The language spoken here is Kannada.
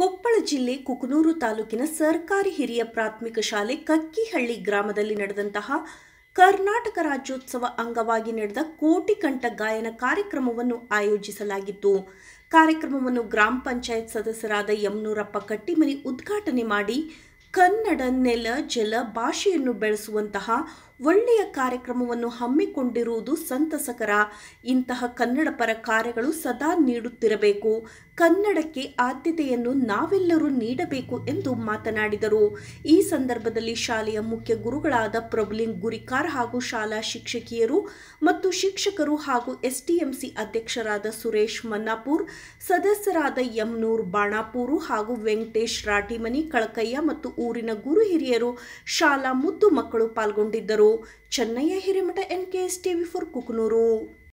ಕೊಪ್ಪಳ ಜಿಲ್ಲೆ ಕುಕನೂರು ತಾಲೂಕಿನ ಸರ್ಕಾರಿ ಹಿರಿಯ ಪ್ರಾಥಮಿಕ ಶಾಲೆ ಕಕ್ಕಿಹಳ್ಳಿ ಗ್ರಾಮದಲ್ಲಿ ನಡೆದಂತಹ ಕರ್ನಾಟಕ ರಾಜ್ಯೋತ್ಸವ ಅಂಗವಾಗಿ ನಡೆದ ಕೋಟಿ ಕಂಠ ಗಾಯನ ಕಾರ್ಯಕ್ರಮವನ್ನು ಆಯೋಜಿಸಲಾಗಿತ್ತು ಕಾರ್ಯಕ್ರಮವನ್ನು ಗ್ರಾಮ ಪಂಚಾಯತ್ ಸದಸ್ಯರಾದ ಯಮನೂರಪ್ಪ ಕಟ್ಟಿಮನಿ ಉದ್ಘಾಟನೆ ಮಾಡಿ ಕನ್ನಡ ನೆಲ ಜಲ ಭಾಷೆಯನ್ನು ಬೆಳೆಸುವಂತಹ ಒಳ್ಳೆಯ ಕಾರ್ಯಕ್ರಮವನ್ನು ಹಮ್ಮಿಕೊಂಡಿರುವುದು ಸಂತಸಕರ ಇಂತಹ ಕನ್ನಡ ಪರ ಕಾರ್ಯಗಳು ಸದಾ ನೀಡುತ್ತಿರಬೇಕು ಕನ್ನಡಕ್ಕೆ ಆದ್ಯತೆಯನ್ನು ನಾವೆಲ್ಲರೂ ನೀಡಬೇಕು ಎಂದು ಮಾತನಾಡಿದರು ಈ ಸಂದರ್ಭದಲ್ಲಿ ಶಾಲೆಯ ಮುಖ್ಯ ಗುರುಗಳಾದ ಪ್ರಭುಲಿಂಗ್ ಗುರಿಕಾರ್ ಹಾಗೂ ಶಾಲಾ ಶಿಕ್ಷಕಿಯರು ಮತ್ತು ಶಿಕ್ಷಕರು ಹಾಗೂ ಎಸ್ಟಿಎಂಸಿ ಅಧ್ಯಕ್ಷರಾದ ಸುರೇಶ್ ಮನ್ನಾಪುರ್ ಸದಸ್ಯರಾದ ಯಮ್ನೂರ್ ಬಾಣಾಪೂರು ಹಾಗೂ ವೆಂಕಟೇಶ್ ರಾಟಿಮನಿ ಕಳಕಯ್ಯ ಮತ್ತು ಊರಿನ ಗುರು ಹಿರಿಯರು ಶಾಲಾ ಮುದ್ದು ಮಕ್ಕಳು ಪಾಲ್ಗೊಂಡಿದ್ದರು Chennayya Hiremath N K S TV for Kukanur